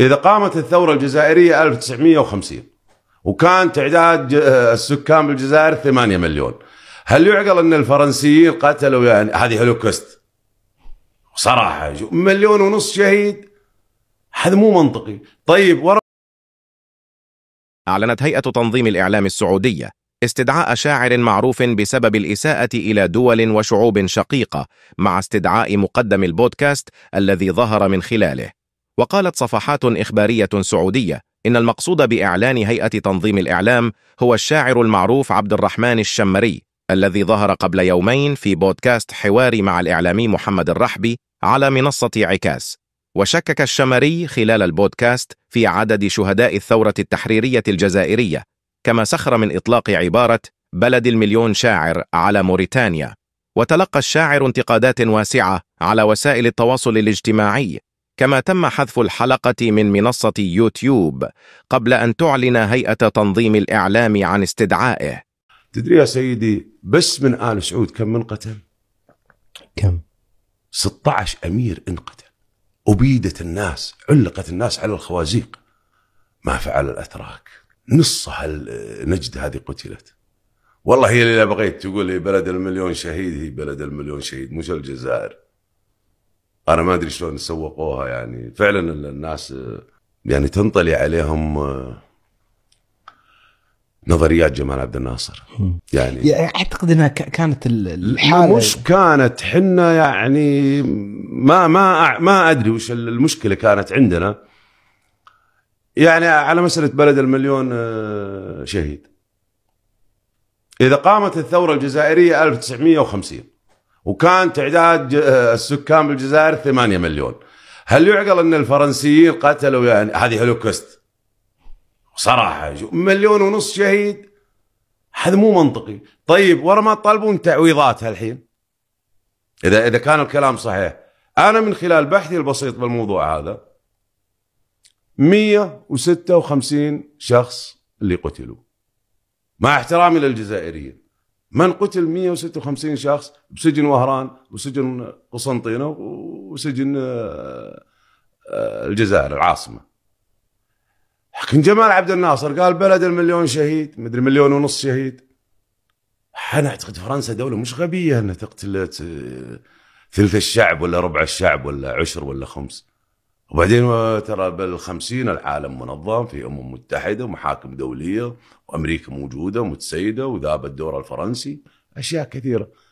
إذا قامت الثورة الجزائرية 1950 وكان تعداد آه، السكان بالجزائر 8 مليون هل يعقل أن الفرنسيين قتلوا يعني هذه هولوكوست صراحة مليون ونص شهيد هذا مو منطقي طيب ورا أعلنت هيئة تنظيم الإعلام السعودية استدعاء شاعر معروف بسبب الإساءة إلى دول وشعوب شقيقة مع استدعاء مقدم البودكاست الذي ظهر من خلاله وقالت صفحات إخبارية سعودية إن المقصود بإعلان هيئة تنظيم الإعلام هو الشاعر المعروف عبد الرحمن الشمري الذي ظهر قبل يومين في بودكاست حواري مع الإعلامي محمد الرحبي على منصة عكاس وشكك الشمري خلال البودكاست في عدد شهداء الثورة التحريرية الجزائرية كما سخر من إطلاق عبارة بلد المليون شاعر على موريتانيا وتلقى الشاعر انتقادات واسعة على وسائل التواصل الاجتماعي كما تم حذف الحلقة من منصة يوتيوب قبل أن تعلن هيئة تنظيم الإعلام عن استدعائه تدري يا سيدي بس من آل سعود كم انقتل؟ كم؟ 16 أمير انقتل أبيدت الناس علقت الناس على الخوازيق ما فعل الأتراك نص نجد هذه قتلت والله هي اللي بغيت تقول هي بلد المليون شهيد هي بلد المليون شهيد مش الجزائر انا ما ادري شلون سوقوها يعني فعلا الناس آه، يعني تنطلي عليهم آه، نظريات جمال عبد الناصر يعني اعتقد انها كانت الحاله مش كانت حنا يعني ما ما ما ادري وش المشكله كانت عندنا يعني على مساله بلد المليون آه، شهيد اذا قامت الثوره الجزائريه 1950 وكان تعداد آه، السكان بالجزائر 8 مليون هل يعقل ان الفرنسيين قتلوا يعني هذه هولوكوست صراحه مليون ونص شهيد هذا مو منطقي طيب ورا ما تطالبون تعويضات هالحين اذا اذا كان الكلام صحيح انا من خلال بحثي البسيط بالموضوع هذا 156 شخص اللي قتلوا مع احترامي للجزائريين من قتل 156 شخص بسجن وهران وسجن قسنطينه وسجن آه، آه، الجزائر العاصمه لكن جمال عبد الناصر قال بلد المليون شهيد مدري مليون ونص شهيد انا اعتقد فرنسا دوله مش غبيه انها تقتل آه، ثلث الشعب ولا ربع الشعب ولا عشر ولا خمس وبعدين ترى بالخمسين العالم منظم في أمم متحدة ومحاكم دولية وأمريكا موجودة متسيدة وذاب الدور الفرنسي أشياء كثيرة